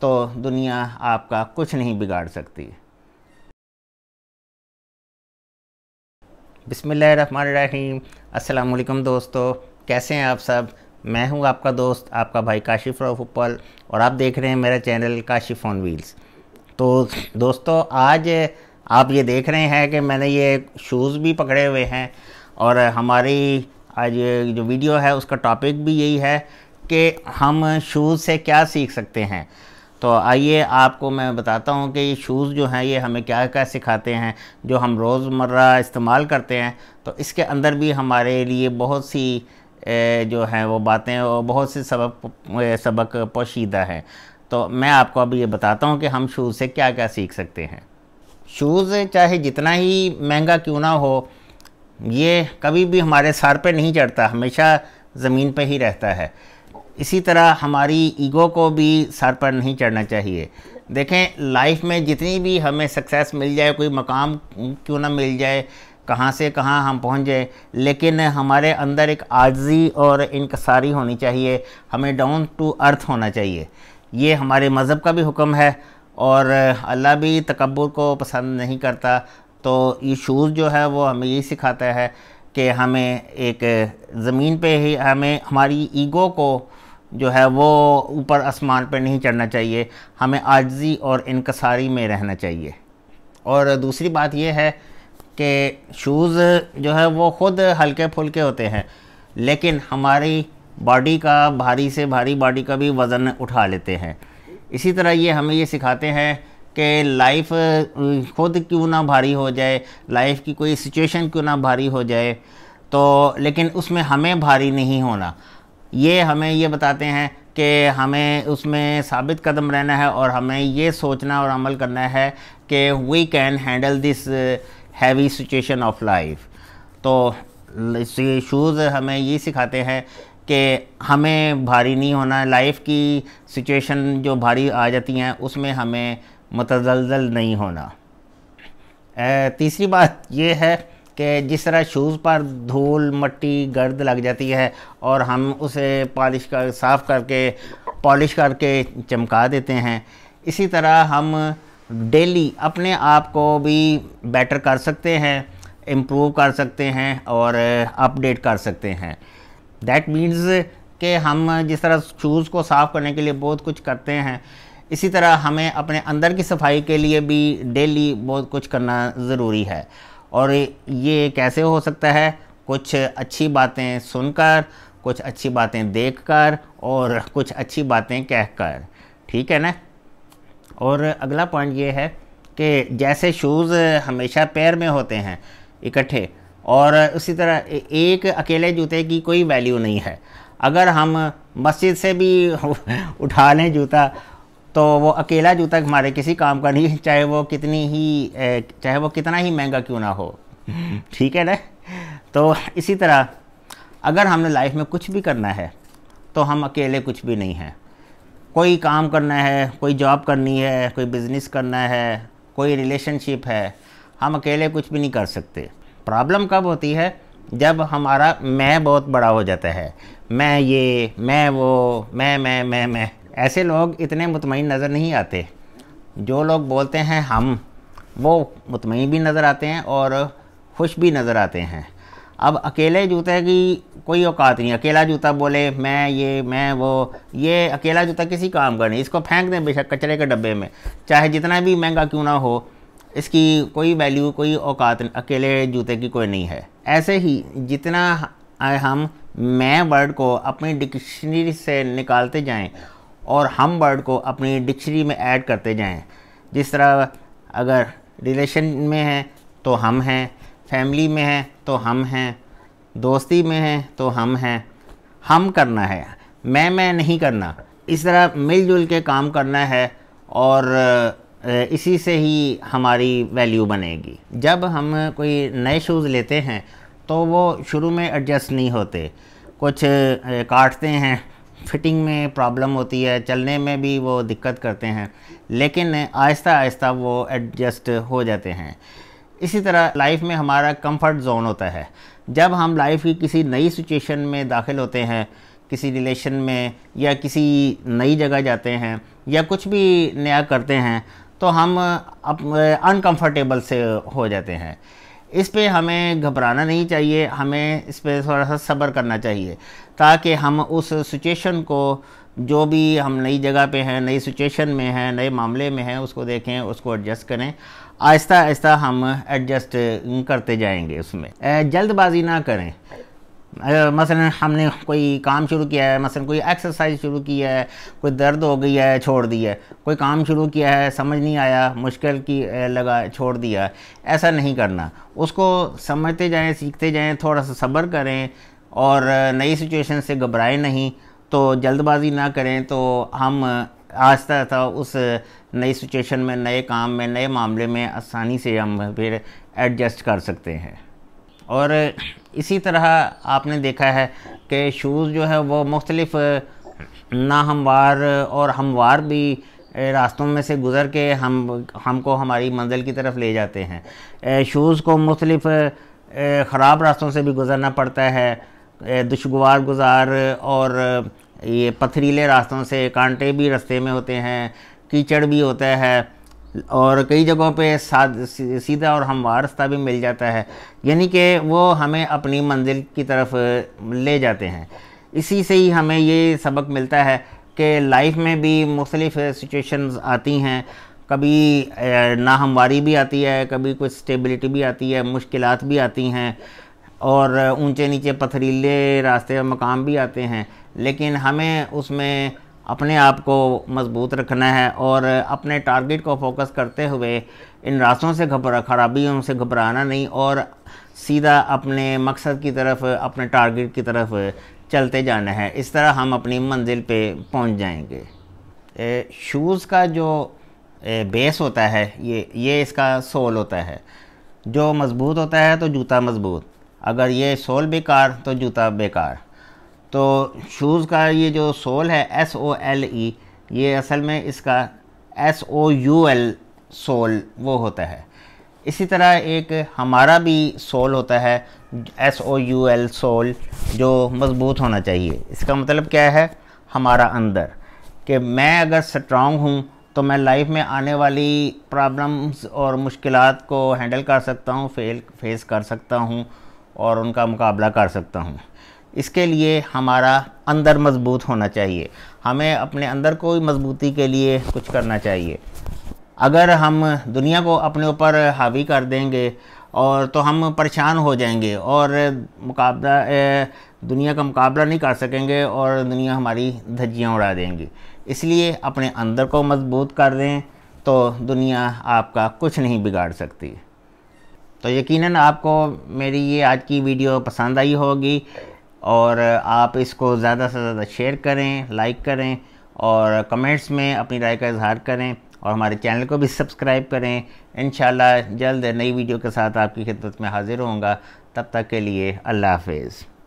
तो दुनिया आपका कुछ नहीं बिगाड़ सकती बिसमीम अस्सलाम दोस्तों कैसे हैं आप सब मैं हूं आपका दोस्त आपका भाई काशिफ रऊफ उपल और आप देख रहे हैं मेरा चैनल काशिफ ऑन व्हील्स तो दोस्तों आज आप ये देख रहे हैं कि मैंने ये शूज़ भी पकड़े हुए हैं और हमारी आज जो वीडियो है उसका टॉपिक भी यही है कि हम शूज़ से क्या सीख सकते हैं तो आइए आपको मैं बताता हूँ कि ये शूज़ जो हैं ये हमें क्या क्या सिखाते हैं जो हम रोज़मर्रा इस्तेमाल करते हैं तो इसके अंदर भी हमारे लिए बहुत सी जो हैं वो बातें और बहुत से सबक सबक पोशीदा हैं तो मैं आपको अब ये बताता हूँ कि हम शूज़ से क्या क्या सीख सकते हैं शूज़ चाहे जितना ही महंगा क्यों ना हो ये कभी भी हमारे सर पे नहीं चढ़ता हमेशा ज़मीन पे ही रहता है इसी तरह हमारी ईगो को भी सर पर नहीं चढ़ना चाहिए देखें लाइफ में जितनी भी हमें सक्सेस मिल जाए कोई मकाम क्यों ना मिल जाए कहाँ से कहाँ हम पहुँच जाए लेकिन हमारे अंदर एक आजी और इनकसारी होनी चाहिए हमें डाउन टू अर्थ होना चाहिए ये हमारे मज़हब का भी हुक्म है और अल्लाह भी तकबर को पसंद नहीं करता तो ये शूज़ जो है वो हमें यही सिखाता है कि हमें एक ज़मीन पे ही हमें हमारी ईगो को जो है वो ऊपर आसमान पर नहीं चढ़ना चाहिए हमें आजजी और इनकसारी में रहना चाहिए और दूसरी बात यह है कि शूज़ जो है वो ख़ुद हल्के फुल्के होते हैं लेकिन हमारी बॉडी का भारी से भारी बॉडी का भी वज़न उठा लेते हैं इसी तरह ये हमें ये सिखाते हैं कि लाइफ खुद क्यों ना भारी हो जाए लाइफ की कोई सिचुएशन क्यों ना भारी हो जाए तो लेकिन उसमें हमें भारी नहीं होना ये हमें ये बताते हैं कि हमें उसमें साबित कदम रहना है और हमें ये सोचना और अमल करना है कि we can handle this heavy situation of life तो शूज़ हमें ये सिखाते हैं कि हमें भारी नहीं होना लाइफ की सिचुएशन जो भारी आ जाती हैं उसमें हमें मतजलजल नहीं होना तीसरी बात ये है कि जिस तरह शूज़ पर धूल मट्टी गर्द लग जाती है और हम उसे पॉलिश कर साफ़ करके पॉलिश करके चमका देते हैं इसी तरह हम डेली अपने आप को भी बेटर कर सकते हैं इम्प्रूव कर सकते हैं और अपडेट कर सकते हैं दैट मीन्स कि हम जिस तरह शूज़ को साफ़ करने के लिए बहुत कुछ करते हैं इसी तरह हमें अपने अंदर की सफाई के लिए भी डेली बहुत कुछ करना ज़रूरी है और ये कैसे हो सकता है कुछ अच्छी बातें सुनकर कुछ अच्छी बातें देखकर और कुछ अच्छी बातें कहकर ठीक है ना और अगला पॉइंट ये है कि जैसे शूज़ हमेशा पैर में होते हैं इकट्ठे और उसी तरह एक अकेले जूते की कोई वैल्यू नहीं है अगर हम मस्जिद से भी उठा लें जूता तो वो अकेला जूता हमारे किसी काम का नहीं चाहे वो कितनी ही चाहे वो कितना ही महंगा क्यों ना हो ठीक है ना तो इसी तरह अगर हमने लाइफ में कुछ भी करना है तो हम अकेले कुछ भी नहीं हैं कोई काम करना है कोई जॉब करनी है कोई बिज़नेस करना है कोई रिलेशनशिप है हम अकेले कुछ भी नहीं कर सकते प्रॉब्लम कब होती है जब हमारा मैं बहुत बड़ा हो जाता है मैं ये मैं वो मैं मैं मैं मैं ऐसे लोग इतने मुतमिन नज़र नहीं आते जो लोग बोलते हैं हम वो मुतमिन भी नज़र आते हैं और खुश भी नज़र आते हैं अब अकेले जूते की कोई औकात नहीं अकेला जूता बोले मैं ये मैं वो ये अकेला जूता किसी काम का नहीं इसको फेंक दें बेशक कचरे के डब्बे में चाहे जितना भी महंगा क्यों ना हो इसकी कोई वैल्यू कोई औकात अकेले जूते की कोई नहीं है ऐसे ही जितना हम मैं वर्ड को अपनी डिक्शनरी से निकालते जाएं और हम वर्ड को अपनी डिक्शनरी में ऐड करते जाएं जिस तरह अगर रिलेशन में है तो हम हैं फैमिली में है तो हम हैं दोस्ती में है तो हम हैं हम करना है मैं मैं नहीं करना इस तरह मिलजुल के काम करना है और इसी से ही हमारी वैल्यू बनेगी जब हम कोई नए शूज़ लेते हैं तो वो शुरू में एडजस्ट नहीं होते कुछ काटते हैं फिटिंग में प्रॉब्लम होती है चलने में भी वो दिक्कत करते हैं लेकिन आहिस्ता आहिस्ता वो एडजस्ट हो जाते हैं इसी तरह लाइफ में हमारा कंफर्ट जोन होता है जब हम लाइफ की किसी नई सिचुएशन में दाखिल होते हैं किसी रिलेशन में या किसी नई जगह जाते हैं या कुछ भी नया करते हैं तो हम अनकंफर्टेबल से हो जाते हैं इस पे हमें घबराना नहीं चाहिए हमें इस पे थोड़ा सा सब्र करना चाहिए ताकि हम उस सिचुएशन को जो भी हम नई जगह पे हैं नई सिचुएशन में हैं नए मामले में हैं उसको देखें उसको एडजस्ट करें आहिस्ता आहिस्ता हम एडजस्ट करते जाएंगे उसमें जल्दबाजी ना करें मसलन हमने कोई काम शुरू किया है मसलन कोई एक्सरसाइज शुरू की है कोई दर्द हो गई है छोड़ दी है कोई काम शुरू किया है समझ नहीं आया मुश्किल की लगा छोड़ दिया ऐसा नहीं करना उसको समझते जाएं सीखते जाएं थोड़ा सा सब्र करें और नई सिचुएशन से घबराएं नहीं तो जल्दबाजी ना करें तो हम आस्ता आस्ता उस नई सिचुएशन में नए काम में नए मामले में आसानी से हम फिर एडजस्ट कर सकते हैं और इसी तरह आपने देखा है कि शूज़ जो है वो मुख्तलिफ़ नाहमवार और हमवार भी रास्तों में से गुज़र के हम हमको हमारी मंजिल की तरफ ले जाते हैं शूज़ को मुख्तलिफ ख़राब रास्तों से भी गुज़रना पड़ता है दुशगवार गुजार और ये पथरीले रास्तों से कांटे भी रास्ते में होते हैं कीचड़ भी होता है और कई जगहों पे सीधा और हमवार रास्ता भी मिल जाता है यानी कि वो हमें अपनी मंजिल की तरफ ले जाते हैं इसी से ही हमें ये सबक मिलता है कि लाइफ में भी मुख्तलिफ़ सिचुएशंस आती हैं कभी नाहमवारी भी आती है कभी कुछ स्टेबिलिटी भी आती है मुश्किल भी आती हैं और ऊंचे नीचे पथरीले रास्ते और मकाम भी आते हैं लेकिन हमें उसमें अपने आप को मजबूत रखना है और अपने टारगेट को फोकस करते हुए इन रास्तों से घबरा खराबियों से घबराना नहीं और सीधा अपने मकसद की तरफ अपने टारगेट की तरफ चलते जाना है इस तरह हम अपनी मंजिल पे पहुंच जाएंगे शूज़ का जो बेस होता है ये ये इसका सोल होता है जो मज़बूत होता है तो जूता मज़बूत अगर ये सोल बेकार तो जूता बेकार तो शूज़ का ये जो सोल है एस ओ एल ई ये असल में इसका S O U L soul वो होता है इसी तरह एक हमारा भी सोल होता है S O U L soul जो मज़बूत होना चाहिए इसका मतलब क्या है हमारा अंदर कि मैं अगर स्ट्रांग हूँ तो मैं लाइफ में आने वाली प्रॉब्लम्स और मुश्किल को हैंडल कर सकता हूँ फेल फेस कर सकता हूँ और उनका मुकाबला कर सकता हूँ इसके लिए हमारा अंदर मजबूत होना चाहिए हमें अपने अंदर को मजबूती के लिए कुछ करना चाहिए अगर हम दुनिया को अपने ऊपर हावी कर देंगे और तो हम परेशान हो जाएंगे और मुकाबला दुनिया का मुकाबला नहीं कर सकेंगे और दुनिया हमारी धज्जियाँ उड़ा देंगी इसलिए अपने अंदर को मजबूत कर दें तो दुनिया आपका कुछ नहीं बिगाड़ सकती तो यकीनन आपको मेरी ये आज की वीडियो पसंद आई होगी और आप इसको ज़्यादा से ज़्यादा शेयर करें लाइक करें और कमेंट्स में अपनी राय का इजहार करें और हमारे चैनल को भी सब्सक्राइब करें इन जल्द नई वीडियो के साथ आपकी खिदमत में हाज़िर होंगे तब तक के लिए अल्लाह हाफिज़